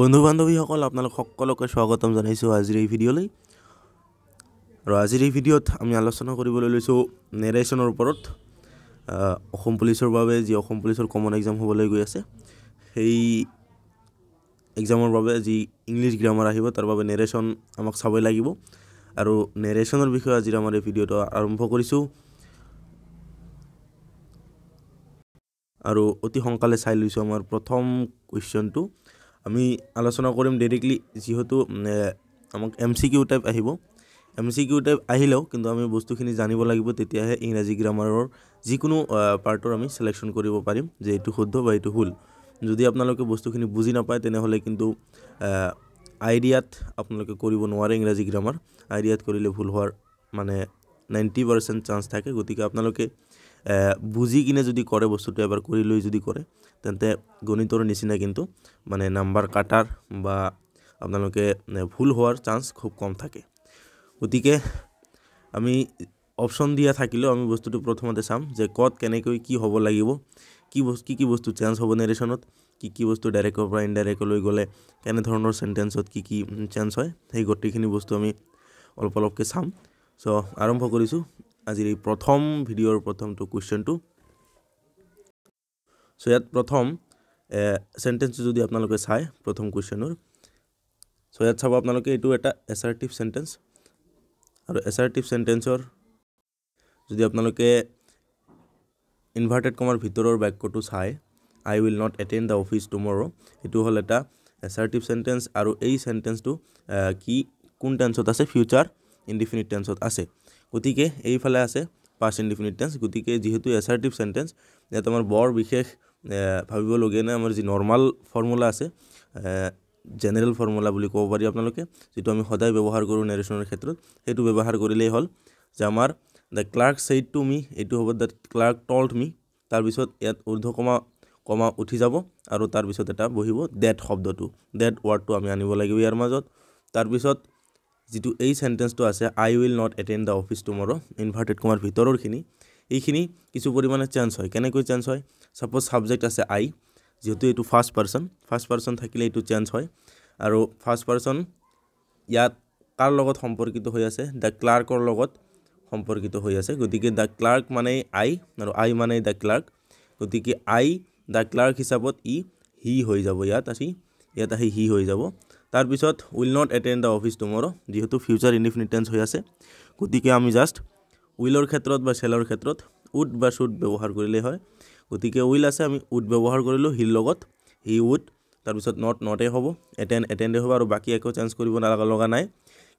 বন্ধু বান্ধৱীসকল আপোনালোক সকলোকে স্বাগতম জনাইছোঁ আজিৰ এই ভিডিঅ'লৈ আৰু আজিৰ এই ভিডিঅ'ত আমি আলোচনা কৰিবলৈ লৈছোঁ নেৰেশ্যনৰ ওপৰত অসম পুলিচৰ বাবে যি অসম পুলিচৰ কমন এক্সাম হ'বলৈ গৈ আছে সেই এক্সামৰ বাবে যি ইংলিছ গ্ৰামাৰ আহিব তাৰ বাবে নেৰেশ্যন আমাক চাবই লাগিব আৰু নেৰেশ্যনৰ বিষয়ে আজিৰ আমাৰ এই ভিডিঅ'টো আৰম্ভ কৰিছোঁ আৰু অতি সোনকালে চাই লৈছোঁ আমাৰ প্ৰথম কুৱেশ্যনটো আমি আলোচনা কৰিম ডাইৰেক্টলি যিহেতু আমাক এম চি কিউ টাইপ আহিব এম চি কিউ টাইপ আহিলেও কিন্তু আমি বস্তুখিনি জানিব লাগিব তেতিয়াহে ইংৰাজী গ্ৰামাৰৰ যিকোনো পাৰ্টৰ আমি চিলেকশ্যন কৰিব পাৰিম যে এইটো শুদ্ধ বা এইটো হ'ল যদি আপোনালোকে বস্তুখিনি বুজি নাপায় তেনেহ'লে কিন্তু আইডিয়াত আপোনালোকে কৰিব নোৱাৰে ইংৰাজী গ্ৰামাৰ আইডিয়াত কৰিলে ভুল হোৱাৰ মানে নাইণ্টি পাৰ্চেণ্ট চান্স থাকে গতিকে আপোনালোকে বুজি কিনে যদি কৰে বস্তুটো এবাৰ কৰি লৈ যদি কৰে তেন্তে গণিতৰ নিচিনা কিন্তু মানে নাম্বাৰ কাটাৰ বা আপোনালোকে ভুল হোৱাৰ চান্স খুব কম থাকে গতিকে আমি অপশ্যন দিয়া থাকিলেও আমি বস্তুটো প্ৰথমতে চাম যে ক'ত কেনেকৈ কি হ'ব লাগিব কি বস্তু কি কি বস্তু চেঞ্জ হ'ব নেৰেশ্যনত কি কি বস্তু ডাইৰেক্টৰ পৰা ইনডাইৰেক্টলৈ গ'লে কেনেধৰণৰ চেণ্টেঞ্চত কি কি চেঞ্জ হয় সেই গোটেইখিনি বস্তু আমি অলপ অলপকৈ চাম চ' আৰম্ভ কৰিছোঁ আজিৰ এই প্ৰথম ভিডিঅ'ৰ প্ৰথমটো কুৱেশ্যনটো চ' ইয়াত প্ৰথম চেণ্টেঞ্চটো যদি আপোনালোকে চাই প্ৰথম কুৱেশ্যনৰ চ' ইয়াত চাব আপোনালোকে এইটো এটা এচাৰ্টিভ চেণ্টেঞ্চ আৰু এচাৰ্টিভ চেণ্টেঞ্চৰ যদি আপোনালোকে ইনভাৰ্টেড কমাৰ ভিতৰৰ বাক্যটো চাই I will not attend the office tomorrow' এইটো হ'ল এটা এচাৰ্টিভ চেণ্টেঞ্চ আৰু এই চেণ্টেঞ্চটো কি কোন টেঞ্চত আছে ফিউচাৰ ইনডিফিনিট টেঞ্চত আছে গতিকে এইফালে আছে পাষ্ট ইনডিফিনিট টেন্স গতিকে যিহেতু এছাৰ্টিভ চেণ্টেন্স ইয়াত আমাৰ বৰ বিশেষ ভাবিবলগীয়া নাই আমাৰ যি নৰ্মাল ফৰ্মুলা আছে জেনেৰেল ফৰ্মুলা বুলি ক'ব পাৰি আপোনালোকে যিটো আমি সদায় ব্যৱহাৰ কৰোঁ নেৰেশ্যনৰ ক্ষেত্ৰত সেইটো ব্যৱহাৰ কৰিলেই হ'ল যে আমাৰ the clerk said to me এইটো হ'ব দ্য ক্লাৰ্ক টল্ড মি তাৰপিছত ইয়াত ঊৰ্ধকমা কমা উঠি যাব আৰু তাৰপিছত এটা বহিব ডেট শব্দটো ডেট ৱৰ্ডটো আমি আনিব লাগিব ইয়াৰ মাজত তাৰপিছত যিটো এই চেণ্টেঞ্চটো আছে I will not attend the office tomorrow inverted কুমাৰ ভিতৰৰখিনি এইখিনি কিছু পৰিমাণে চেঞ্জ হয় কেনেকৈ চেঞ্জ হয় ছাপ'জ ছাবজেক্ট আছে আই যিহেতু এইটো ফাৰ্ষ্ট পাৰ্চন ফাৰ্ষ্ট পাৰ্চন থাকিলে এইটো চেঞ্জ হয় আৰু ফাৰ্ষ্ট পাৰ্চন ইয়াত কাৰ লগত সম্পৰ্কিত হৈ আছে দ্য ক্লাৰ্কৰ লগত সম্পৰ্কিত হৈ আছে গতিকে দ্য ক্লাৰ্ক মানেই আই আৰু আই মানে দ্য ক্লাৰ্ক গতিকে আই দ্য ক্লাৰ্ক হিচাপত ই সি হৈ যাব ইয়াত আহি ইয়াত আহি সি হৈ যাব তাৰপিছত will not attend the office tomorrow' যিহেতু ফিউচাৰ ইনডিফিনিটেঞ্চ হৈ আছে গতিকে আমি জাষ্ট উইলৰ ক্ষেত্ৰত বা চেলৰ ক্ষেত্ৰত উড বা শ্বুড ব্যৱহাৰ কৰিলেই হয় গতিকে উইল আছে আমি উড ব্যৱহাৰ কৰিলোঁ হিৰ লগত হি উড তাৰপিছত নট নটেই হ'ব এটেণ্ড এটেণ্ডেই হ'ব আৰু বাকী একো চেঞ্জ কৰিব নালাগে লগা নাই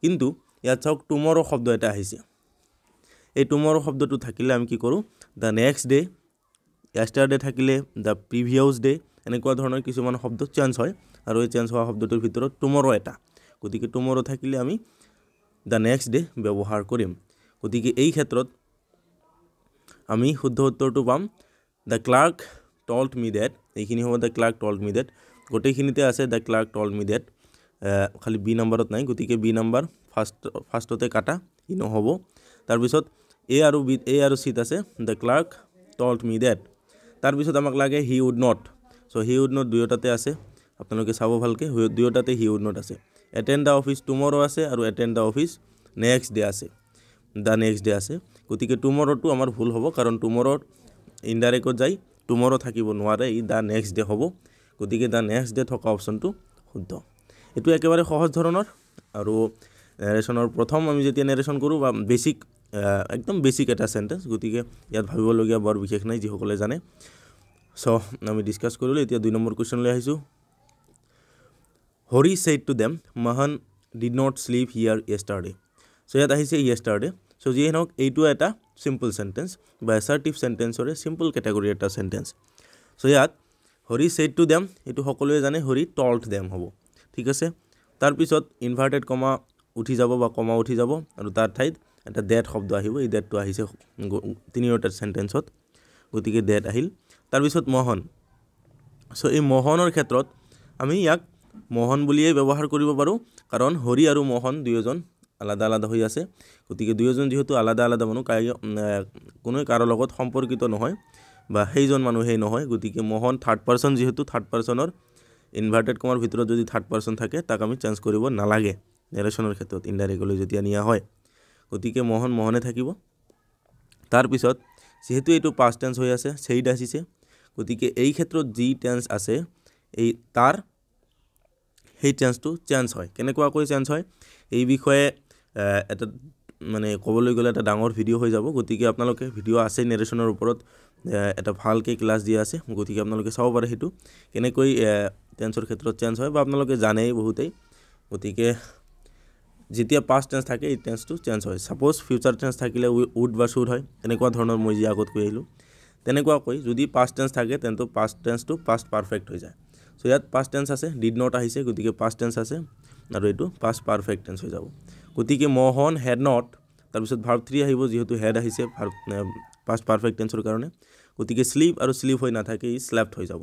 কিন্তু ইয়াত চাওক টুমৰ' শব্দ এটা আহিছে এই টুমৰ' শব্দটো থাকিলে আমি কি কৰোঁ the next day' yesterday' থাকিলে দ্য প্ৰিভিয়াছ ডে' এনেকুৱা ধৰণৰ কিছুমান শব্দ চেঞ্জ হয় আৰু এই চেঞ্জ হোৱা শব্দটোৰ ভিতৰত টুমৰ' এটা গতিকে টুমৰ' থাকিলে আমি দ্য নেক্সট ডে ব্যৱহাৰ কৰিম গতিকে এই ক্ষেত্ৰত আমি শুদ্ধ উত্তৰটো পাম the clerk told me that এইখিনি হ'ব the clerk told me that গোটেইখিনিতে আছে the clerk told me that খালি বি নম্বৰত নাই গতিকে বি নম্বৰ ফাৰ্ষ্ট ফাৰ্ষ্টতে কাটা ই নহ'ব তাৰপিছত এ আৰু বি এ আৰু চিত আছে the clerk told me that তাৰপিছত আমাক লাগে হি উড নট চ' সি উডনত দুয়োটাতে আছে আপোনালোকে চাব ভালকৈ দুয়োটাতে সি উডনত আছে এটেণ্ড দ্য অফিচ টুমৰ' আছে আৰু attend the office next day আছে দ্য নেক্সট ডে আছে গতিকে টুমৰ'টো আমাৰ ভুল হ'ব কাৰণ টুমৰ'ত ইনডাইৰেক্টত যায় টুমৰ' থাকিব নোৱাৰে ই দ্য নেক্সট ডে হ'ব গতিকে দ্য নেক্সট ডে থকা অপশ্যনটো শুদ্ধ এইটো একেবাৰে সহজ ধৰণৰ আৰু নেৰেশ্যনৰ প্ৰথম আমি যেতিয়া নেৰেশ্যন কৰোঁ বা বেছিক একদম বেছিক এটা চেণ্টেঞ্চ গতিকে ইয়াত ভাবিবলগীয়া বৰ বিশেষ নাই যিসকলে জানে চ' আমি ডিছকাছ কৰিলোঁ এতিয়া দুই নম্বৰ কুৱেশ্যনলৈ আহিছোঁ Hari said to them Mohan did not sleep here yesterday so' ইয়াত আহিছে ইয়েষ্টাৰডে চ' যিয়ে নহওক এইটো এটা চিম্পল চেণ্টেঞ্চ বা এচাৰ্টিভ চেণ্টেঞ্চৰে চিম্পল কেটেগৰী এটা চেণ্টেঞ্চ চ' ইয়াত হৰি চেইড টু ডেম এইটো সকলোৱে জানে হৰি টল্ট ডেম হ'ব ঠিক আছে তাৰপিছত ইনভাৰ্টেড কমা উঠি যাব বা কমা উঠি যাব আৰু তাৰ ঠাইত এটা ডেট শব্দ আহিব এই ডেটটো আহিছে তিনিওটা চেণ্টেঞ্চত গতিকে ডেট আহিল তাৰপিছত মহন ছ' এই মহনৰ ক্ষেত্ৰত আমি ইয়াক মহন বুলিয়েই ব্যৱহাৰ কৰিব পাৰোঁ কাৰণ হৰি আৰু মহন দুয়োজন আলাদা আলাদা হৈ আছে গতিকে দুয়োজন যিহেতু আলাদা আলাদা মানুহ কোনো কাৰো লগত সম্পৰ্কিত নহয় বা সেইজন মানুহেই নহয় গতিকে মহন থাৰ্ড পাৰ্চন যিহেতু থাৰ্ড পাৰ্চনৰ ইনভাৰ্টেড কমাৰ ভিতৰত যদি থাৰ্ড পাৰ্চন থাকে তাক আমি চেঞ্জ কৰিব নালাগে নেৰেশ্যনৰ ক্ষেত্ৰত ইণ্ডাইৰেক্টলৈ যেতিয়া নিয়া হয় গতিকে মহন মহনে থাকিব তাৰপিছত যিহেতু এইটো পাষ্ট টেঞ্চ হৈ আছে চেইড আছিছে গতিকে এই ক্ষেত্ৰত যি টেন্স আছে এই তাৰ সেই টেন্সটো চেঞ্জ হয় কেনেকুৱাকৈ চেঞ্জ হয় এই বিষয়ে এটা মানে ক'বলৈ গ'লে এটা ডাঙৰ ভিডিঅ' হৈ যাব গতিকে আপোনালোকে ভিডিঅ' আছে নেৰেশ্যনৰ ওপৰত এটা ভালকৈ ক্লাছ দিয়া আছে গতিকে আপোনালোকে চাব পাৰে সেইটো কেনেকৈ টেন্সৰ ক্ষেত্ৰত চেঞ্জ হয় বা আপোনালোকে জানেই বহুতেই গতিকে যেতিয়া পাষ্ট টেন্স থাকে এই টেন্সটো চেঞ্জ হয় ছাপ'জ ফিউচাৰ টেন্স থাকিলে উড বা শ্বুড হয় এনেকুৱা ধৰণৰ মই যি আগত কৈ আহিলোঁ তেনেকুৱাকৈ যদি পাষ্ট টেঞ্চ থাকে তেন্তে পাষ্ট টেঞ্চটো পাষ্ট পাৰফেক্ট হৈ যায় চ' ইয়াত পাষ্ট টেঞ্চ আছে ডিড নট আহিছে গতিকে পাষ্ট টেঞ্চ আছে আৰু এইটো পাষ্ট পাৰফেক্ট টেঞ্চ হৈ যাব গতিকে মহন হেড নট তাৰপিছত ভাৰ থ্ৰী আহিব যিহেতু হেড আহিছে পাষ্ট পাৰফেক্ট টেঞ্চৰ কাৰণে গতিকে শ্লিপ আৰু শ্লিপ হৈ নাথাকে ই শ্লেপ্ট হৈ যাব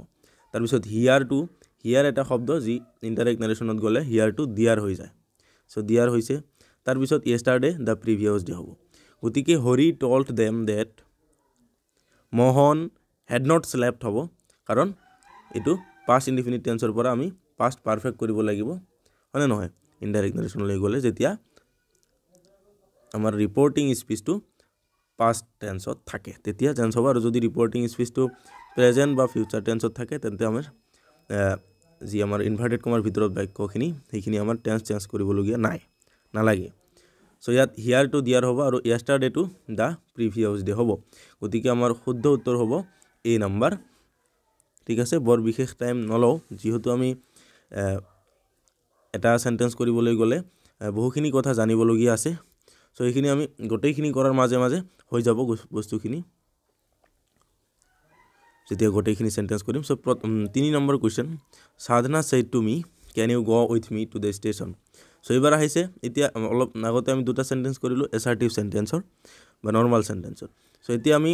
তাৰপিছত হিয়াৰ টু হিয়াৰ এটা শব্দ যি ইণ্টাৰেক্ট নেৰেশ্যনত গ'লে হিয়াৰটো দিয়াৰ হৈ যায় চ' দিয়াৰ হৈছে তাৰপিছত yesterday the previous day হ'ব গতিকে Hari told them that Mohan had not slept হ'ব কাৰণ এইটো পাষ্ট ইনডিফিনিট টেন্সৰ পৰা আমি পাষ্ট পাৰফেক্ট কৰিব লাগিব হয়নে নহয় ইনডাইৰেক্ট লৈ গ'লে যেতিয়া আমাৰ ৰিপৰ্টিং স্পীচটো পাষ্ট টেন্সত থাকে তেতিয়া চেঞ্চ হ'ব আৰু যদি ৰিপৰ্টিং স্পীচটো প্ৰেজেণ্ট বা ফিউচাৰ টেন্সত থাকে তেন্তে আমাৰ যি আমাৰ ইনভাৰ্টেড কমাৰ ভিতৰত বাক্যখিনি সেইখিনি আমাৰ টেন্স চেঞ্জ কৰিবলগীয়া নাই নালাগে সো ইয়াত হিয়াৰটো দিয়াৰ হ'ব আৰু ইয়াষ্টাৰডেটো দ্য প্ৰিভিয়াছ ডে হ'ব গতিকে আমাৰ শুদ্ধ উত্তৰ হ'ব এ নম্বৰ ঠিক আছে বৰ বিশেষ টাইম নলওঁ যিহেতু আমি এটা চেণ্টেঞ্চ কৰিবলৈ গ'লে বহুখিনি কথা জানিবলগীয়া আছে সো এইখিনি আমি গোটেইখিনি কৰাৰ মাজে মাজে হৈ যাব বস্তুখিনি যেতিয়া গোটেইখিনি চেণ্টেঞ্চ কৰিম চ' প্ৰথম তিনি নম্বৰ question Sadhana said to me can you go' with me to the station এইবাৰ আহিছে এতিয়া অলপ আগতে আমি দুটা চেণ্টেঞ্চ কৰিলোঁ এছাৰ্টিভ চেণ্টেঞ্চৰ বা নৰ্মেল চেণ্টেঞ্চৰ চ' এতিয়া আমি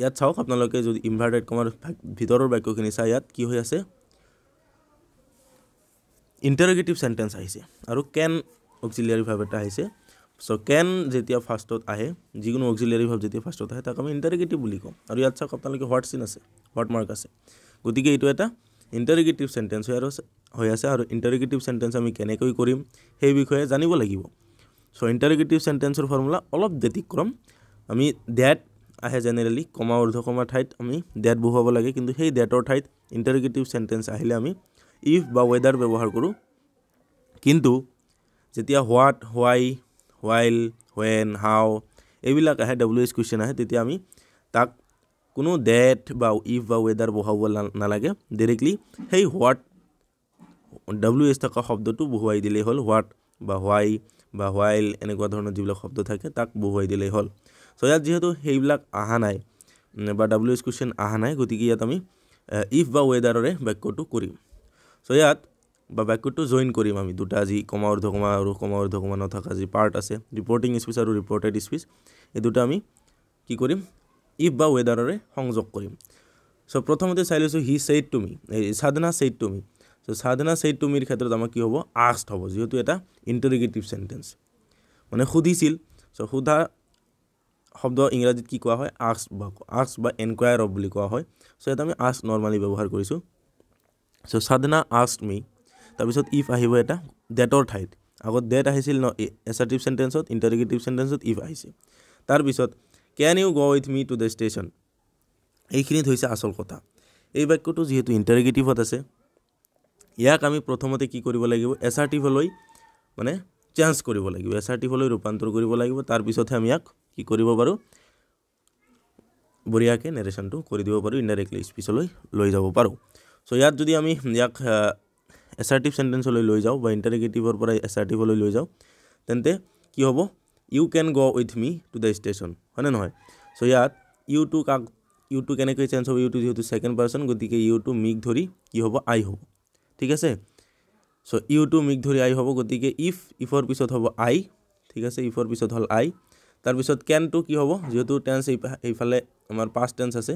ইয়াত চাওক আপোনালোকে যদি ইনভাৰ্টেড কমাৰ ভিতৰৰ বাক্যখিনি চাই ইয়াত কি হৈ আছে ইণ্টাৰগেটিভ চেণ্টেঞ্চ আহিছে আৰু কেন অক্সিলিয়াৰী ভাৱ এটা আহিছে চ' কেন যেতিয়া ফাৰ্ষ্টত আহে যিকোনো অক্সিলিয়াৰী ভাৱ যেতিয়া ফাৰ্ষ্টত আহে তাক আমি ইণ্টাৰগেটিভ বুলি কওঁ আৰু ইয়াত চাওক আপোনালোকে হোৱাট চিন আছে হোৱাট আছে গতিকে এইটো এটা ইণ্টাৰগেটিভ চেণ্টেঞ্চ হৈ আৰু হৈ আছে আৰু ইণ্টাৰগেটিভ চেণ্টেঞ্চ আমি কেনেকৈ কৰিম সেই বিষয়ে জানিব লাগিব চ' ইণ্টাৰগেটিভ চেণ্টেঞ্চৰ ফৰ্মুলা অলপ ব্যতিক্ৰম আমি ডেট আহে জেনেৰেলি কমা কমা ঠাইত আমি ডেট বহুৱাব লাগে কিন্তু সেই ডেটৰ ঠাইত ইণ্টাৰগেটিভ চেণ্টেঞ্চ আহিলে আমি ইফ বা ৱেডাৰ ব্যৱহাৰ কৰোঁ কিন্তু যেতিয়া what why while when how এইবিলাক আহে ডাব্লিউ এইচ কুৱেশ্যন আহে তেতিয়া আমি তাক কোনো ডেট বা ইফ বা ৱেডাৰ বহাব নালাগে ডাইৰেক্টলি সেই হোৱাট ডাব্লিউ এছ থকা শব্দটো বহুৱাই দিলেই হ'ল হোৱাট বা হোৱাই বা হোৱাইল এনেকুৱা ধৰণৰ যিবিলাক শব্দ থাকে তাক বহুৱাই দিলেই হ'ল চ' ইয়াত যিহেতু সেইবিলাক অহা নাই বা ডাব্লিউ এছ কুৱেশ্যন অহা নাই গতিকে ইয়াত আমি ইফ বা ৱেডাৰৰে বাক্যটো কৰিম চ' ইয়াত বা বাক্যটো জইন কৰিম আমি দুটা যি কমা অৰ্ধকমা আৰু কমা অৰ্ধকমা নথকা যি পাৰ্ট আছে ৰিপৰ্টিং স্পীচ আৰু ৰিপৰ্টেড স্পীচ এই দুটা আমি কি কৰিম ইফ বা ৱেডাৰৰে সংযোগ কৰিম চ' প্ৰথমতে চাই লৈছোঁ he said to me Sadhana said to me so' Sadhana said টুমিৰ ক্ষেত্ৰত আমাৰ কি হ'ব আৰ্ষ্ট হ'ব যিহেতু এটা ইণ্টাৰগেটিভ চেণ্টেঞ্চ মানে সুধিছিল চ' সোধা শব্দ ইংৰাজীত কি কোৱা হয় আক্স বা আৰ্ষ্ট বা এনকুৱায়াৰ অফ বুলি কোৱা হয় চ' এটা আমি আৰ্ষ্ট নৰ্মেলি ব্যৱহাৰ কৰিছোঁ চ' চাদনা আৰ্ষ্ট মি তাৰপিছত ইফ আহিব এটা ডেটৰ ঠাইত আগত ডেট আহিছিল ন এচাৰ্টিভ চেণ্টেঞ্চত ইণ্টাৰগেটিভ চেণ্টেঞ্চত ইফ আহিছে তাৰপিছত can you go' with me to the station এইখিনিত হৈছে আচল কথা এই বাক্যটো যিহেতু ইণ্টাৰগেটিভত আছে ইয়াক আমি প্ৰথমতে কি কৰিব লাগিব এছ আৰ টিভলৈ মানে চেঞ্জ কৰিব লাগিব এছ আৰ টিভলৈ ৰূপান্তৰ কৰিব লাগিব তাৰপিছতহে আমি ইয়াক কি কৰিব পাৰোঁ বঢ়িয়াকৈ নেৰেশ্যনটো কৰি দিব পাৰোঁ ইণ্ডাইৰেক্টলি স্পীচলৈ লৈ যাব পাৰোঁ চ' ইয়াত যদি আমি ইয়াক এছ আৰ টিভ চেণ্টেঞ্চলৈ লৈ যাওঁ বা ইণ্টাৰগেটিভৰ পৰা এছ আৰ টিভলৈ লৈ যাওঁ তেন্তে কি হ'ব you can go' with me to the station হয়নে নহয় চ' ইয়াত ইউটো কাক ইউটো কেনেকৈ চেঞ্জ হ'ব ইউটো যিহেতু ছেকেণ্ড পাৰ্চন গতিকে ইউটো মিক ধৰি কি হ'ব আই হ'ব ঠিক আছে চ' ইউটো মিক ধৰি আই হ'ব গতিকে ইফ ইফৰ পিছত হ'ব আই ঠিক আছে ইফৰ পিছত হ'ল আই তাৰপিছত কেনটো কি হ'ব যিহেতু টেঞ্চ এইফালে আমাৰ পাষ্ট টেন্স আছে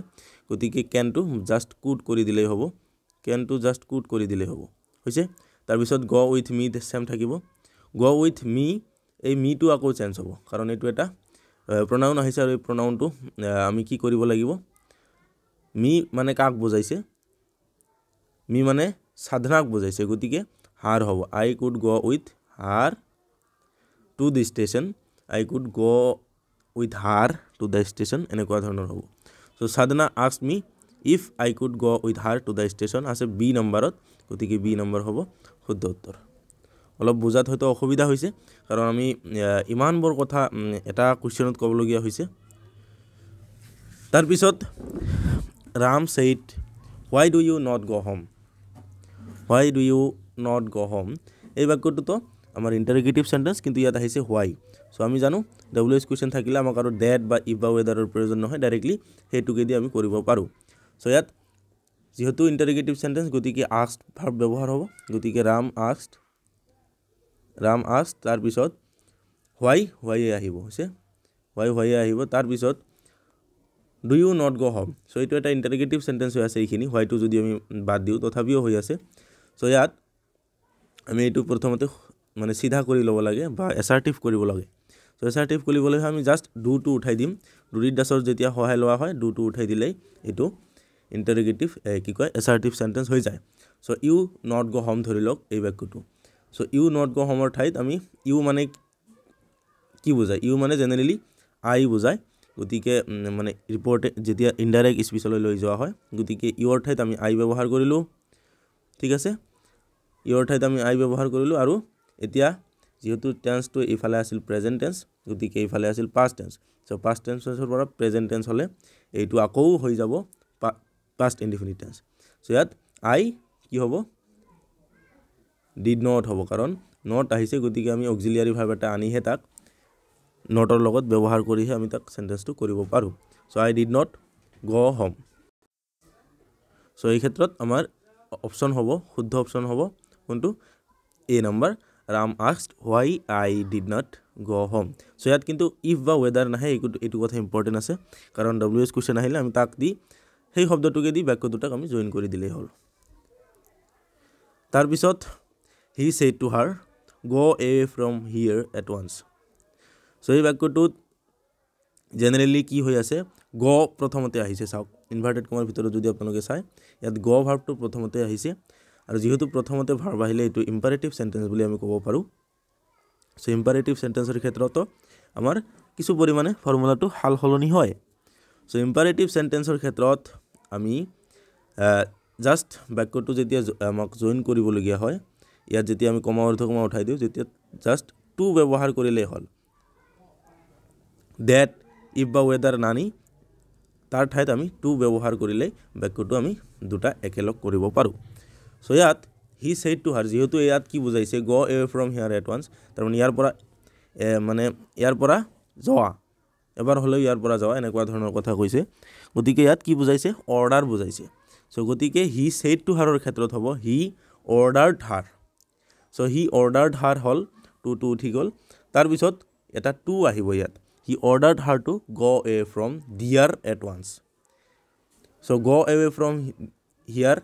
গতিকে কেনটো জাষ্ট কুট কৰি দিলেই হ'ব কেনটো জাষ্ট কুট কৰি দিলেই হ'ব হৈছে তাৰপিছত গ উইথ মি চেম থাকিব গ উইথ মি এই মিটো আকৌ চেঞ্জ হ'ব কাৰণ এইটো এটা প্ৰনাউন আহিছে আৰু এই প্ৰনাউনটো আমি কি কৰিব লাগিব মি মানে কাক বুজাইছে মি মানে সাধনাক বুজাইছে গতিকে হাৰ হ'ব I could go with her to the station I could go with her to the station এনেকুৱা ধৰণৰ হ'ব চ' সাধনা আক্স me if I could go with her to the station আছে বি নম্বৰত গতিকে বি নম্বৰ হ'ব শুদ্ধ উত্তৰ অলপ বুজাত হয়তো অসুবিধা হৈছে কাৰণ আমি ইমানবোৰ কথা এটা কুৱেশ্যনত ক'বলগীয়া হৈছে তাৰপিছত Ram said why do you not go' home why do you not go' home এই বাক্যটোতো আমাৰ ইণ্টাৰগেটিভ চেণ্টেঞ্চ কিন্তু ইয়াত আহিছে হোৱাই চ' আমি জানো ডাব্লিউ এইচ কুৱেশ্যন থাকিলে আমাক আৰু ডেট বা ইফ বা ৱেডাৰৰ প্ৰয়োজন নহয় ডাইৰেক্টলি সেইটোকেদি আমি কৰিব পাৰোঁ চ' ইয়াত যিহেতু ইণ্টাৰগেটিভ চেণ্টেঞ্চ গতিকে আক্সড ভাৱ ব্যৱহাৰ হ'ব গতিকে ৰাম আক্সড ৰাম আজ তাৰপিছত হোৱাই হোৱাইয়ে আহিব হৈছে হোৱাই হোৱাইয়ে আহিব তাৰপিছত ডু ইউ নট গ' হম চ' এইটো এটা ইণ্টাৰগেটিভ চেণ্টেঞ্চ হৈ আছে এইখিনি হোৱাইটো যদি আমি বাদ দিওঁ তথাপিও হৈ আছে চ' ইয়াত আমি এইটো প্ৰথমতে মানে চিধা কৰি ল'ব লাগে বা এচাৰ্টিভ কৰিব লাগে চ' এচাৰ্টিভ কৰিবলৈ আমি জাষ্ট ডুটো উঠাই দিম ডুৰিত দাসৰ যেতিয়া সহায় লোৱা হয় ডুটো উঠাই দিলেই এইটো ইণ্টাৰগেটিভ কি কয় এচাৰ্টিভ চেণ্টেঞ্চ হৈ যায় চ' ইউ নট গ' হম ধৰি লওক এই বাক্যটো চ' ইউ নৰ্থ গ' হোমৰ ঠাইত আমি ইউ মানে কি বুজায় ইউ মানে জেনেৰেলি আই বুজায় গতিকে মানে ৰিপৰ্টে যেতিয়া ইনডাইৰেক্ট স্পীচলৈ লৈ যোৱা হয় গতিকে ইউৰ ঠাইত আমি আই ব্যৱহাৰ কৰিলোঁ ঠিক আছে ইউৰ ঠাইত আমি আই ব্যৱহাৰ কৰিলোঁ আৰু এতিয়া যিহেতু টেঞ্চটো এইফালে আছিল প্ৰেজেণ্ট টেঞ্চ গতিকে এইফালে আছিল পাষ্ট টেঞ্চ চ' পাষ্ট টেঞ্চৰ পৰা প্ৰেজেণ্ট টেঞ্চ হ'লে এইটো আকৌ হৈ যাব পা পাষ্ট ইনডিফিনিট টেঞ্চ চ' ইয়াত আই কি হ'ব ডিড নট হ'ব কাৰণ নট আহিছে গতিকে আমি অক্সিলিয়াৰী ভাৱ এটা আনিহে তাক নটৰ লগত ব্যৱহাৰ কৰিহে আমি তাক চেণ্টেঞ্চটো কৰিব পাৰোঁ চ' আই ডিড নট গ' হ'ম চ' এই ক্ষেত্ৰত আমাৰ অপশ্যন হ'ব শুদ্ধ অপশ্যন হ'ব কোনটো এ নম্বৰ ৰাম আষ্ট ৱাই আই ডিড নট গ' হ'ম চ' ইয়াত কিন্তু ইফ বা ৱেডাৰ নাহে এইটো এইটো কথা ইম্পৰ্টেণ্ট আছে কাৰণ ডব্লিউ এছ কুৱেশ্যন আহিলে আমি তাক দি সেই শব্দটোকে দি বাক্য দুটাক আমি জইন কৰি দিলেই হ'ল তাৰপিছত হি said to her go' a from here at once so' এই বাক্যটোত জেনেৰেলি কি হৈ আছে গ প্ৰথমতে আহিছে চাওক ইনভাৰ্টেড কমাৰ ভিতৰত যদি আপোনালোকে চায় ইয়াত গ ভাৰ্ভটো প্ৰথমতে আহিছে আৰু যিহেতু প্ৰথমতে ভাৰ্ভ আহিলে এইটো ইম্পাৰেটিভ চেণ্টেঞ্চ বুলি আমি ক'ব পাৰোঁ চ' ইম্পাৰেটিভ চেণ্টেঞ্চৰ ক্ষেত্ৰতো আমাৰ কিছু পৰিমাণে ফৰ্মুলাটো সাল সলনি হয় চ' ইম্পাৰেটিভ চেণ্টেঞ্চৰ ক্ষেত্ৰত আমি জাষ্ট বাক্যটো যেতিয়া আমাক জইন কৰিবলগীয়া হয় ইয়াত যেতিয়া আমি কমা অৰ্ধ কমা উঠাই দিওঁ যেতিয়া জাষ্ট টু ব্যৱহাৰ কৰিলেই হ'ল ডেট ইফ বা ৱেডাৰ নানি তাৰ ঠাইত আমি টু ব্যৱহাৰ কৰিলে বাক্যটো আমি দুটা একেলগ কৰিব পাৰোঁ চ' ইয়াত হি ছেইড টু হাৰ যিহেতু ইয়াত কি বুজাইছে গ' এৱে ফ্ৰম হিয়াৰ এডভান্স তাৰমানে ইয়াৰ পৰা মানে ইয়াৰ পৰা যোৱা এবাৰ হ'লেও ইয়াৰ পৰা যোৱা এনেকুৱা ধৰণৰ কথা কৈছে গতিকে ইয়াত কি বুজাইছে অৰ্ডাৰ বুজাইছে চ' গতিকে হি ছেইড টু হাৰৰ ক্ষেত্ৰত হ'ব হি অৰ্ডাৰ্ড হাৰ চ' হি অৰ্ডাৰ্ড হাৰ হ'ল টু টু উঠি গ'ল তাৰপিছত এটা টু আহিব ইয়াত he ordered her to go away from there at once so' go away from হিয়াৰ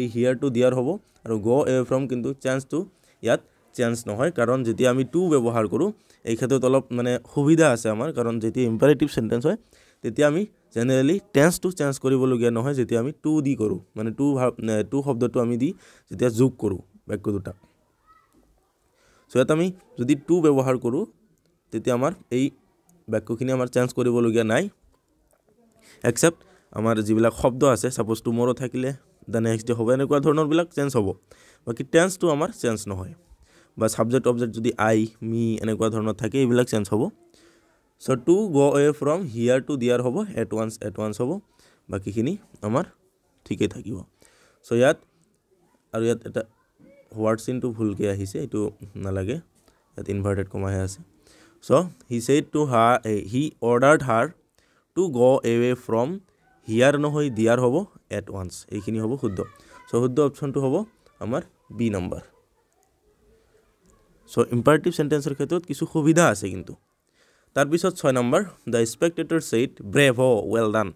এই হিয়াৰ টু দিয়াৰ হ'ব আৰু গ এৱে ফ্ৰম কিন্তু চেঞ্জটো ইয়াত চেঞ্জ নহয় কাৰণ যেতিয়া আমি টু ব্যৱহাৰ কৰোঁ এই ক্ষেত্ৰত অলপ মানে সুবিধা আছে আমাৰ কাৰণ যেতিয়া ইম্পাৰেটিভ চেণ্টেঞ্চ হয় তেতিয়া আমি জেনেৰেলি টেঞ্চটো চেঞ্জ কৰিবলগীয়া নহয় যেতিয়া আমি টু দি কৰোঁ মানে টু ভাৱ টু শব্দটো আমি দি যেতিয়া যোগ কৰোঁ বাক্য দুটা সো ইয়াত আমি যদি টু ব্যবহার করো তেতিয়া আমার এই বাক্যখিনি আমার চেঞ্জ করবলিয়া নাই একসেপ্ট আমার যদি শব্দ আছে সাপোজ টুমরো থাকলে দ্য নেক্সট ডে হবে এনেকা ধরনের চেঞ্জ হব বাকি টেন্সট আমার চেঞ্জ নহয় বা সাবজেক্ট অবজেক্ট যদি আই মি এনেকা ধরনের থাকে এইবিল চেঞ্জ হব so to go away from here to there হব এডভান্স এডভান্স হব বাকিখিনি আমার ঠিকই থাকিব সো ইয়াত আর ইয়াত এটা ৱাৰ্ড চিনটো ভুলকৈ আহিছে এইটো নালাগে ইয়াত ইনভাৰ্টেড কমাহে আছে চ' হি said to her he ordered her to go' away from here নহয় দিয়াৰ হ'ব এট ৱান্স এইখিনি হ'ব শুদ্ধ চ' শুদ্ধ অপশ্যনটো হ'ব আমাৰ বি নম্বৰ চ' ইম্পাৰেটিভ চেণ্টেঞ্চৰ ক্ষেত্ৰত কিছু সুবিধা আছে কিন্তু তাৰপিছত ছয় number the inspector said brave well done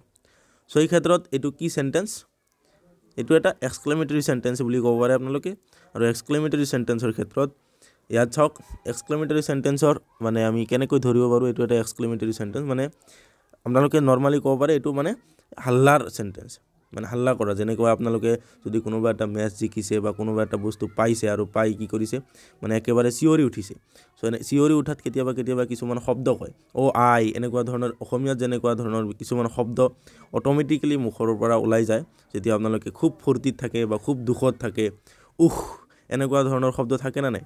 so' এই ক্ষেত্ৰত এইটো কি চেণ্টেঞ্চ এইটো এটা এক্সক্লেমেটৰী চেণ্টেঞ্চ বুলি ক'ব পাৰে আপোনালোকে আৰু এক্সক্লেমেটৰী চেণ্টেন্সৰ ক্ষেত্ৰত ইয়াত চাওক এক্সক্লেমেটৰী চেণ্টেন্সৰ মানে আমি কেনেকৈ ধৰিব পাৰোঁ এইটো এটা এক্সক্লেমেটৰী চেণ্টেন্স মানে আপোনালোকে নৰ্মেলি ক'ব পাৰে এইটো মানে হাল্লাৰ চেণ্টেন্স মানে হাল্লা কৰা যেনেকুৱা আপোনালোকে যদি কোনোবা এটা মেটছ জিকিছে বা কোনোবা এটা বস্তু পাইছে আৰু পাই কি কৰিছে মানে একেবাৰে চিঞৰি উঠিছে চ' এনে চিঞৰি উঠাত কেতিয়াবা কেতিয়াবা কিছুমান শব্দ কয় অ' আই এনেকুৱা ধৰণৰ অসমীয়াত যেনেকুৱা ধৰণৰ কিছুমান শব্দ অট'মেটিকেলি মুখৰ পৰা ওলাই যায় যেতিয়া আপোনালোকে খুব ফূৰ্তিত থাকে বা খুব দুখত থাকে উখ এনেকুৱা ধৰণৰ শব্দ থাকে নে নাই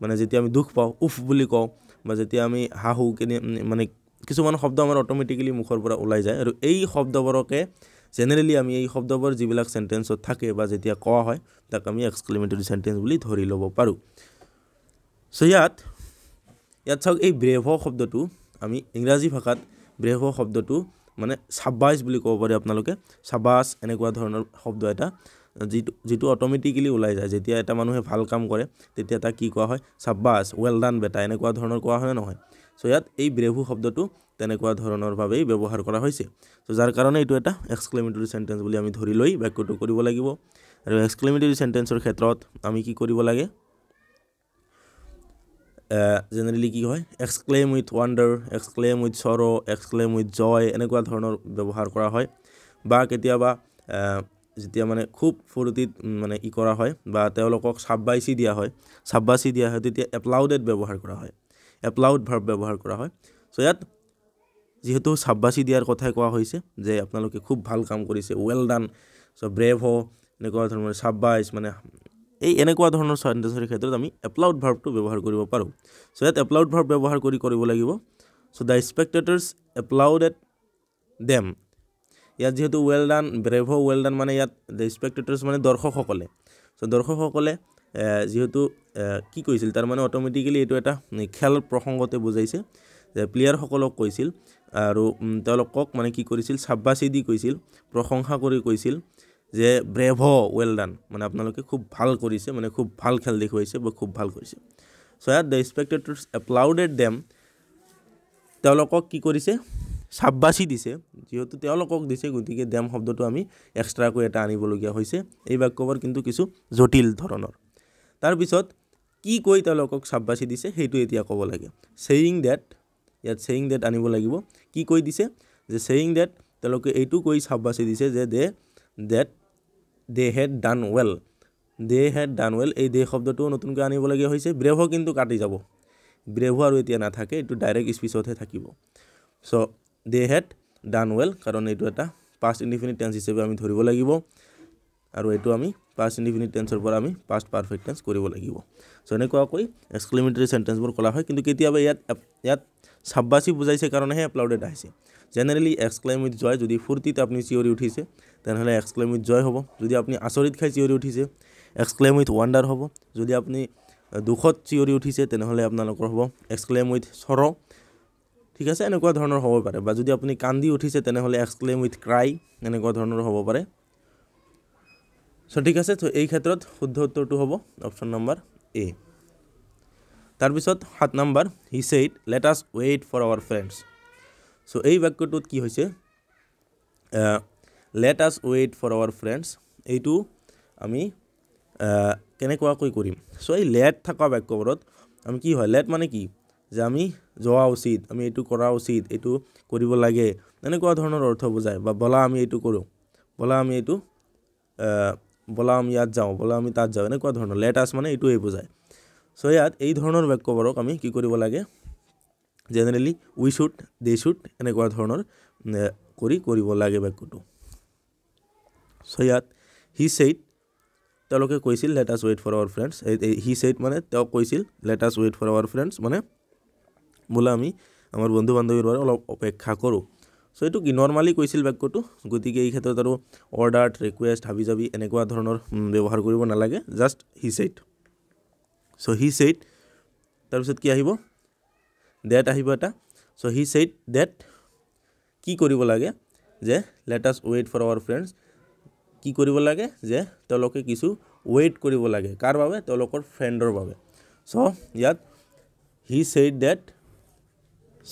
মানে যেতিয়া আমি দুখ পাওঁ উফ বুলি কওঁ বা যেতিয়া আমি হাঁহো কেনে মানে কিছুমান শব্দ আমাৰ অট'মেটিকেলি মুখৰ পৰা ওলাই যায় আৰু এই শব্দবোৰকে জেনেৰেলি আমি এই শব্দবোৰ যিবিলাক চেণ্টেঞ্চত থাকে বা যেতিয়া কোৱা হয় তাক আমি এক্সক্লিমেণ্টৰী চেণ্টেঞ্চ বুলি ধৰি ল'ব পাৰোঁ চ' ইয়াত ইয়াত চাওক এই ব্ৰেভ শব্দটো আমি ইংৰাজী ভাষাত ব্ৰেভ শব্দটো মানে চাবাছ বুলি ক'ব পাৰি আপোনালোকে চাবাছ এনেকুৱা ধৰণৰ শব্দ এটা যিটো যিটো অট'মেটিকেলি ওলাই যায় যেতিয়া এটা মানুহে ভাল কাম কৰে তেতিয়া তাক কি কোৱা হয় চাব্বাছ ৱেল ডান বেটা এনেকুৱা ধৰণৰ কোৱা হয় নহয় চ' ইয়াত এই ব্ৰেভু শব্দটো তেনেকুৱা ধৰণৰ বাবেই ব্যৱহাৰ কৰা হৈছে চ' যাৰ কাৰণে এইটো এটা এক্সক্লেমেটৰী চেণ্টেঞ্চ বুলি আমি ধৰি লৈ বাক্যটো কৰিব লাগিব আৰু এক্সক্লেমেটৰী চেণ্টেঞ্চৰ ক্ষেত্ৰত আমি কি কৰিব লাগে জেনেৰেলি কি হয় exclaim with wonder exclaim with sorrow' exclaim with joy এনেকুৱা ধৰণৰ ব্যৱহাৰ কৰা হয় বা কেতিয়াবা যেতিয়া মানে খুব ফূৰ্তিত মানে ই কৰা হয় বা তেওঁলোকক চাব্বাইচি দিয়া হয় চাব্বাচি দিয়া হয় তেতিয়া এপ্লাউডেড ব্যৱহাৰ কৰা হয় এপ্লাউড ভাৱ ব্যৱহাৰ কৰা হয় চ' ইয়াত যিহেতু চাব্বাচি দিয়াৰ কথাই কোৱা হৈছে যে আপোনালোকে খুব ভাল কাম কৰিছে ৱেল ডান চ' ব্ৰেভ হ' এনেকুৱা ধৰণৰ চাব্বাইচ মানে এই এনেকুৱা ধৰণৰ চেণ্টেঞ্চৰ ক্ষেত্ৰত আমি এপ্লাউড ভাৱটো ব্যৱহাৰ কৰিব পাৰোঁ চ' ইয়াত এপ্লাউড ভাৱ ব্যৱহাৰ কৰি কৰিব লাগিব so' the spectators applaud at them ইয়াত যিহেতু well done brave well done মানে ইয়াত দ্য স্পেক্টেটৰ্ছ মানে দৰ্শকসকলে চ' দৰ্শকসকলে যিহেতু কি কৈছিল তাৰমানে অট'মেটিকেলি এইটো এটা খেল প্ৰসংগতে বুজাইছে যে প্লেয়াৰসকলক কৈছিল আৰু তেওঁলোকক মানে কি কৰিছিল চাব্বাচি দি কৈছিল প্ৰশংসা কৰি কৈছিল যে ব্ৰেভ ৱেল ডান মানে আপোনালোকে খুব ভাল কৰিছে মানে খুব ভাল খেল দেখুৱাইছে বা খুব ভাল কৰিছে চ' ইয়াত দ্য স্পেক্টেটৰ্ছ এপ্লাউডেড ডেম তেওঁলোকক কি কৰিছে চাব্বাচি দিছে যিহেতু তেওঁলোকক দিছে গতিকে ডেম শব্দটো আমি এক্সট্ৰাকৈ এটা আনিবলগীয়া হৈছে এই বাক্যবোৰ কিন্তু কিছু জটিল ধৰণৰ তাৰপিছত কি কৈ তেওঁলোকক চাব্বাচি দিছে সেইটো এতিয়া ক'ব লাগে চেয়িং ডেট ইয়াত চেয়িং ডেট আনিব লাগিব কি কৈ দিছে যে চেয়িং ডেট তেওঁলোকে এইটো কৈ চাব্বাচি দিছে যে they that they had done well they had done well এই দে শব্দটো নতুনকৈ আনিবলগীয়া হৈছে ব্ৰেভ কিন্তু কাটি যাব ব্ৰেভ আৰু এতিয়া নাথাকে এইটো ডাইৰেক্ট স্পীচতহে থাকিব চ' দে হেড ডান ৱেল কাৰণ এইটো এটা পাষ্ট ইণ্ডিফিনিট টেন্স হিচাপে আমি ধৰিব লাগিব আৰু এইটো আমি পাষ্ট ইণ্ডিফিনিট টেন্সৰ পৰা আমি পাষ্ট পাৰফেক্ট টেন্স কৰিব লাগিব চ' এনেকুৱাকৈ এক্সক্লিমেণ্টেৰী চেণ্টেন্সবোৰ কলা হয় কিন্তু কেতিয়াবা ইয়াত ইয়াত চাব্বাচি বুজাইছে কাৰণেহে এপ্লাউডেড আহিছে জেনেৰেলি উইথ জয় যদি ফূৰ্তিত আপুনি চিঞৰি উঠিছে তেনেহ'লে উইথ জয় হ'ব যদি আপুনি আচৰিত খাই চিঞৰি উঠিছে এক্সক্লেম উইথ ৱাণ্ডাৰ হ'ব যদি আপুনি দুখত চিঞৰি উঠিছে তেনেহ'লে আপোনালোকৰ হ'ব এক্সক্লেম উইথ চৰ ঠিক আছে এনেকুৱা ধৰণৰ হ'ব পাৰে বা যদি আপুনি কান্দি উঠিছে তেনেহ'লে এক্সক্লেইম উইথ ক্ৰাই এনেকুৱা ধৰণৰ হ'ব পাৰে চ' ঠিক আছে চ' এই ক্ষেত্ৰত শুদ্ধ উত্তৰটো হ'ব অপশ্যন নম্বৰ এ তাৰপিছত সাত number he said let us wait for our friends so' এই বাক্যটোত কি হৈছে late us wait for our friends এইটো আমি কেনেকুৱাকৈ কৰিম চ' এই লেট থকা বাক্যবোৰত আমি কি হয় লেট মানে কি যে আমি যোৱা উচিত আমি এইটো কৰা উচিত এইটো কৰিব লাগে এনেকুৱা ধৰণৰ অৰ্থ বুজায় বা বলা আমি এইটো কৰোঁ বলা আমি এইটো বলা আমি ইয়াত যাওঁ বলা আমি তাত যাওঁ এনেকুৱা ধৰণৰ লেটাছ মানে এইটোৱে বুজায় চ' ইয়াত এই ধৰণৰ বাক্যবোৰক আমি কি কৰিব লাগে generally we should they should এনেকুৱা ধৰণৰ কৰি কৰিব লাগে বাক্যটো চ' ইয়াত হি ছেইট তেওঁলোকে কৈছিল let us wait for our friends he said মানে তেওঁ কৈছিল let us wait for our friends মানে বোলে আমি আমাৰ বন্ধু বান্ধৱীৰ বাবে অলপ অপেক্ষা কৰোঁ চ' এইটো কি নৰ্মেলি কৈছিল বাক্যটো গতিকে এই ক্ষেত্ৰত আৰু অৰ্ডাৰ ৰিকুৱেষ্ট হাবি জাবি এনেকুৱা ধৰণৰ ব্যৱহাৰ কৰিব নালাগে জাষ্ট হি ছেইট চ' হি ছেইট তাৰপিছত কি আহিব ডেট আহিব এটা চ' হি ছেইট ডেট কি কৰিব লাগে যে late us wait for our friends কি কৰিব লাগে যে তেওঁলোকে কিছু ৱেইট কৰিব লাগে কাৰ বাবে তেওঁলোকৰ ফ্ৰেণ্ডৰ বাবে চ' ইয়াত হি ছেইট ডেট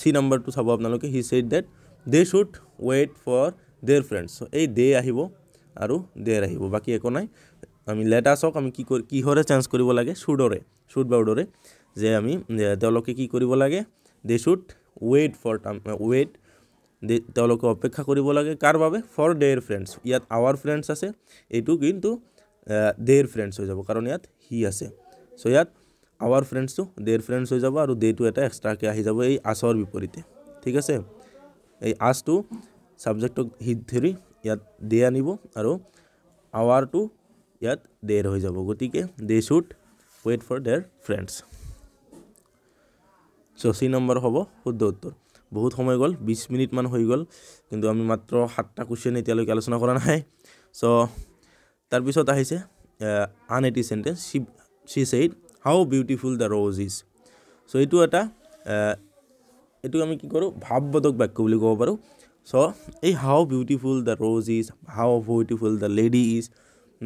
চি নম্বৰটো চাব আপোনালোকে he said that they should wait for their friends এই দে আহিব আৰু দেৰ আহিব বাকী একো নাই আমি লেট আছক আমি কি কৰি কিহৰে চেঞ্জ কৰিব লাগে শ্বুডৰে শ্বুড বাউডৰে যে আমি তেওঁলোকে কি কৰিব লাগে they should wait for wait they তেওঁলোকে অপেক্ষা কৰিব লাগে কাৰ বাবে ফৰ দেৰ ফ্ৰেণ্ডছ ইয়াত আৱাৰ ফ্ৰেণ্ডছ আছে এইটো কিন্তু দেৰ ফ্ৰেণ্ডছ হৈ যাব কাৰণ ইয়াত সি আছে চ' ইয়াত আৱাৰ ফ্ৰেণ্ডছটো ডেৰ ফ্ৰেণ্ডছ হৈ যাব আৰু ডেটো এটা এক্সট্ৰাকৈ আহি যাব এই আছৰ বিপৰীতে ঠিক আছে এই আছটো ছাবজেক্টক হিট ধৰি ইয়াত ডে আনিব আৰু আৱাৰটো ইয়াত ডেৰ হৈ যাব গতিকে they should wait for their friends so' C number হ'ব শুদ্ধ উত্তৰ বহুত সময় গ'ল বিছ মিনিটমান হৈ গ'ল কিন্তু আমি মাত্ৰ সাতটা কুৱেশ্যন এতিয়ালৈকে আলোচনা কৰা নাই চ' তাৰপিছত আহিছে আন এটি sentence C she said how beautiful the rose is so' এইটো এটা এইটো আমি কি কৰোঁ ভাৱবোধক বাক্য বুলি ক'ব পাৰোঁ চ' এই how beautiful the rose is how beautiful the lady is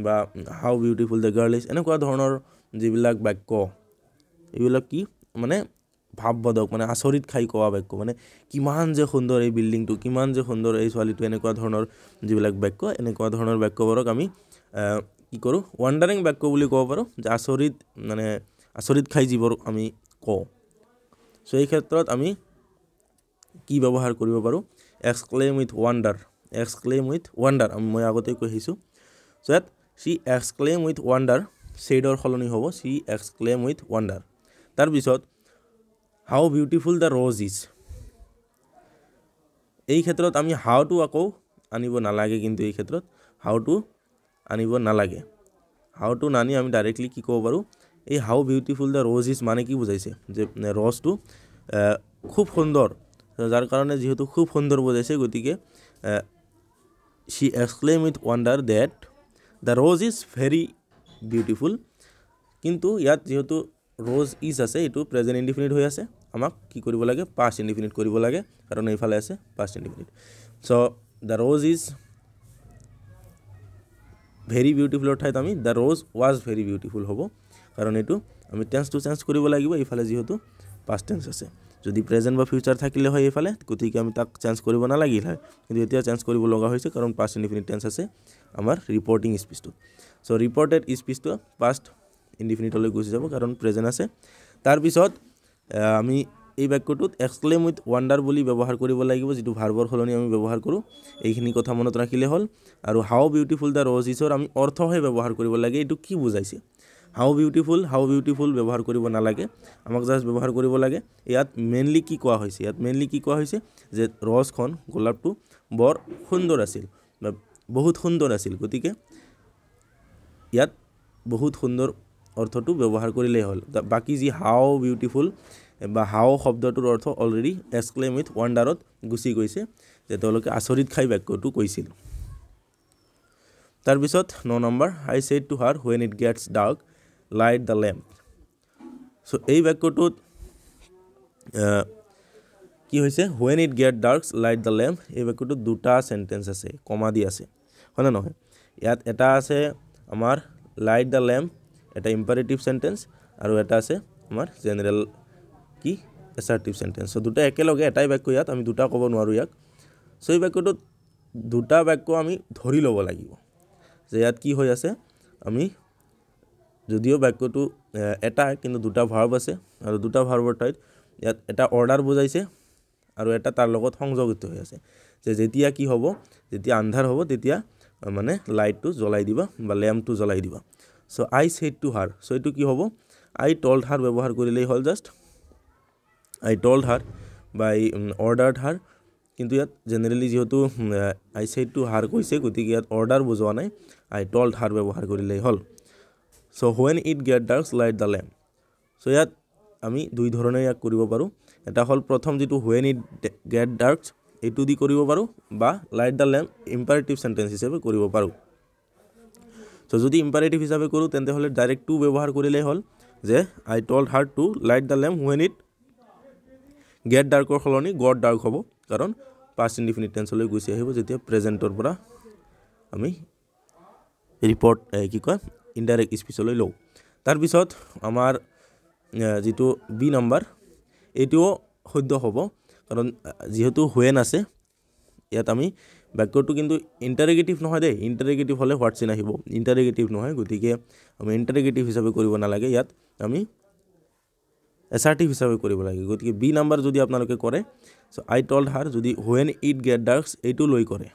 বা how beautiful the girl is এনেকুৱা ধৰণৰ যিবিলাক বাক্য এইবিলাক কি মানে ভাৱবোধক মানে আচৰিত খাই কোৱা বাক্য মানে কিমান যে সুন্দৰ এই বিল্ডিংটো কিমান যে সুন্দৰ এই ছোৱালীটো এনেকুৱা ধৰণৰ যিবিলাক বাক্য এনেকুৱা ধৰণৰ বাক্যবোৰক আমি কি কৰোঁ ৱাণ্ডাৰিং বাক্য বুলি ক'ব পাৰোঁ যে আচৰিত মানে আচৰিত খাই যিবোৰ আমি কওঁ চ' এই ক্ষেত্ৰত আমি কি ব্যৱহাৰ কৰিব পাৰোঁ exclaim with wonder exclaim with wonder আমি মই আগতেই কৈ আহিছোঁ চ' ইয়াত she exclaim with wonder চেইডৰ সলনি হ'ব she exclaim with wonder তাৰপিছত how beautiful the rose is এই ক্ষেত্ৰত আমি হাওটো আকৌ আনিব নালাগে কিন্তু এই ক্ষেত্ৰত হাওটো আনিব নালাগে হাওটো নানি আমি ডাইৰেক্টলি কি ক'ব পাৰোঁ এই how beautiful the rose is মানে কি বুজাইছে যে ৰজটো খুব সুন্দৰ যাৰ কাৰণে যিহেতু খুব সুন্দৰ বুজাইছে গতিকে she exclaim with wonder that the rose is very beautiful কিন্তু ইয়াত যিহেতু ৰজ ইজ আছে এইটো প্ৰেজেণ্ট ইণ্ডিফিনিট হৈ আছে আমাক কি কৰিব লাগে পাষ্ট ইণ্ডিফিনিট কৰিব লাগে কাৰণ এইফালে আছে past indefinite so' the rose is very বিউটিফুলৰ ঠাইত আমি the rose was very beautiful হ'ব কাৰণ এইটো আমি টেঞ্চটো চেঞ্জ কৰিব লাগিব এইফালে যিহেতু পাষ্ট টেন্স আছে যদি প্ৰেজেণ্ট বা ফিউচাৰ থাকিলে হয় এইফালে গতিকে আমি তাক চেঞ্জ কৰিব নালাগিল হয় কিন্তু এতিয়া চেঞ্জ কৰিব লগা হৈছে কাৰণ পাষ্ট ইনডিফিনিট টেন্স আছে আমাৰ ৰিপৰ্টিং স্পীচটো চ' ৰিপৰ্টেড স্পীচটো পাষ্ট ইনডিফিনিটলৈ গুচি যাব কাৰণ প্ৰেজেণ্ট আছে তাৰপিছত আমি এই বাক্যটোত এক্সক্লেম উইথ ওয়ান্ডাৰ বুলি ব্যৱহাৰ কৰিব লাগিব যিটো ভাৰ্বৰ সলনি আমি ব্যৱহাৰ কৰোঁ এইখিনি কথা মনত ৰাখিলে হল আৰু হাও বিউটিফুল দ্য ৰজ ইজৰ আমি অৰ্থহে ব্যৱহাৰ কৰিব লাগে এইটো কি বুজাইছে হাউ বিউটিফুল হাও বিউটিফুল ব্যৱহাৰ কৰিব নালাগে আমাক জাষ্ট ব্যৱহাৰ কৰিব লাগে ইয়াত মেইনলি কি কোৱা হৈছে ইয়াত মেইনলি কি কোৱা হৈছে যে ৰস গোলাপটো বৰ সুন্দৰ সুন্দৰ আছিল বহুত সুন্দৰ আছিল গতিকে ইয়াত বহুত সুন্দৰ অৰ্থটো ব্যৱহাৰ কৰিলেই হল বাকী যি হাও বিউটিফুল বা হাও শব্দটোৰ অৰ্থ অলৰেডি এক্সক্লেম উইথ ৱাণ্ডাৰত গুচি গৈছে যে তেওঁলোকে আচৰিত খাই বাক্যটো কৈছিল তাৰপিছত ন number he said to her when it gets dark light the lamp so' এই বাক্যটোত কি হৈছে when it get dark light the lamp এই বাক্যটোত দুটা চেণ্টেঞ্চ আছে কমা দি আছে হয়নে নহয় ইয়াত এটা আছে আমাৰ লাইট দ্য লেম্প এটা ইম্পাৰেটিভ চেণ্টেঞ্চ আৰু এটা আছে আমাৰ জেনেৰেল কি এচাৰ্টিভ চেণ্টেঞ্চ চ' দুটা একেলগে এটাই বাক্য ইয়াত আমি দুটা ক'ব নোৱাৰোঁ ইয়াক চ' এই বাক্যটোত দুটা বাক্য আমি ধৰি ল'ব লাগিব যে ইয়াত কি হৈ আছে আমি যদিও বাক্যটো এটা কিন্তু দুটা ভাৰ্ব আছে আৰু দুটা ভাৰ্বৰ ঠাইত ইয়াত এটা অৰ্ডাৰ বুজাইছে আৰু এটা তাৰ লগত সংযোগিত হৈ আছে যে যেতিয়া কি হ'ব যেতিয়া আন্ধাৰ হ'ব তেতিয়া মানে লাইটটো জ্বলাই দিবা বা লেম্পটো জ্বলাই দিবা চ' আই ছেড টু হাৰ চ' এইটো কি হ'ব আই টল্ড হাৰ ব্যৱহাৰ কৰিলেই হ'ল জাষ্ট আই টল্ড হাৰ বা আই অৰ্ডাৰ্ড হাৰ কিন্তু ইয়াত জেনেৰেলি যিহেতু আই চাইডটো হাৰ কৈছে গতিকে ইয়াত অৰ্ডাৰ বুজোৱা নাই আই টল্ড হাৰ ব্যৱহাৰ কৰিলেই হ'ল so' when it get dark light the lamp so' ইয়াত আমি দুই ধৰণে ইয়াক কৰিব পাৰোঁ এটা হ'ল প্ৰথম যিটো হুৱেন ইট গেট ডাৰ্কছ এইটো দি কৰিব পাৰোঁ বা light the lamp imperative sentence হিচাপে কৰিব পাৰোঁ চ' যদি ইম্পাৰেটিভ হিচাপে কৰোঁ তেন্তেহ'লে ডাইৰেক্ট টু ব্যৱহাৰ কৰিলেই হ'ল যে I told her to light the lamp when it get ডাৰ্কৰ সলনি গড ডাৰ্ক হ'ব কাৰণ পাষ্ট ইনডিফিনিট টেঞ্চলৈ গুচি আহিব যেতিয়া প্ৰেজেণ্টৰ পৰা আমি ৰিপৰ্ট কি কয় ইণ্ডাইৰেক্ট স্পীচলৈ লওঁ তাৰপিছত আমাৰ যিটো বি নাম্বাৰ এইটোও সদ্য হ'ব কাৰণ যিহেতু হুৱেন আছে ইয়াত আমি বাক্যটো কিন্তু ইণ্টাৰেগেটিভ নহয় দেই ইণ্টাৰেগেটিভ হ'লে হোৱাটছ আহিব ইণ্টাৰেগেটিভ নহয় গতিকে আমি ইণ্টাৰেগেটিভ হিচাপে কৰিব নালাগে ইয়াত আমি এচাৰ্টিভ হিচাপে কৰিব লাগে গতিকে বি নাম্বাৰ যদি আপোনালোকে কৰে চ' আই টল্ড হাৰ যদি হুৱেন ইট গেট ডাৰ্কছ এইটো লৈ কৰে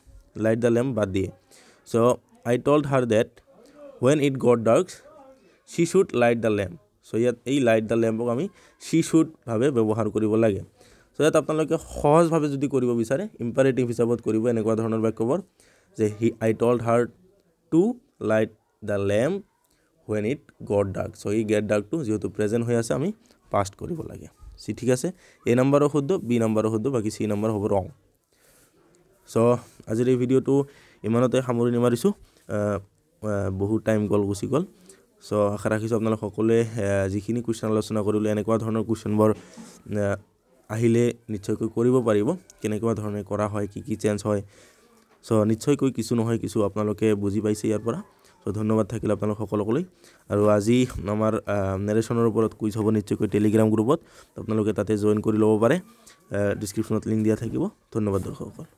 লাইট দ্য লেম্প বাদ দিয়ে so' I told her that when it got ডাৰ্কছ she should light the lamp so' ইয়াত এই লাইট দ্য লেম্পক আমি চি শ্বুটভাৱে ব্যৱহাৰ কৰিব লাগে চ' ইয়াত আপোনালোকে সহজভাৱে যদি কৰিব বিচাৰে ইম্পাৰেটিভ হিচাপত কৰিব এনেকুৱা ধৰণৰ বাক্যবোৰ যে he I told her to light the lamp when it got dark so' এই গেট ডাৰ্কটো যিহেতু প্ৰেজেণ্ট হৈ আছে আমি পাষ্ট কৰিব লাগে চি ঠিক আছে এ নম্বৰৰ শুদ্ধ বি নম্বৰৰ শুদ্ধ বাকী চি নম্বৰ হ'ব ৰং চ' আজিৰ এই ভিডিঅ'টো ইমানতে সামৰণি মাৰিছোঁ বহুত টাইম গ'ল গুচি গ'ল চ' আশা ৰাখিছোঁ আপোনালোক সকলোৱে যিখিনি কুৱেশ্যন আলোচনা কৰিলোঁ এনেকুৱা ধৰণৰ কুৱেশ্যনবোৰ আহিলে নিশ্চয়কৈ কৰিব পাৰিব কেনেকুৱা ধৰণে কৰা হয় কি কি চেঞ্জ হয় চ' নিশ্চয়কৈ কিছু নহয় কিছু আপোনালোকে বুজি পাইছে ইয়াৰ পৰা চ' ধন্যবাদ থাকিল আপোনালোক সকলোকলৈ আৰু আজি আমাৰ নেৰেশ্যনৰ ওপৰত কুইজ হ'ব নিশ্চয়কৈ টেলিগ্ৰাম গ্ৰুপত আপোনালোকে তাতে জইন কৰি ল'ব পাৰে ডিছক্ৰিপশ্যনত লিংক দিয়া থাকিব ধন্যবাদ দৰ্শকসকল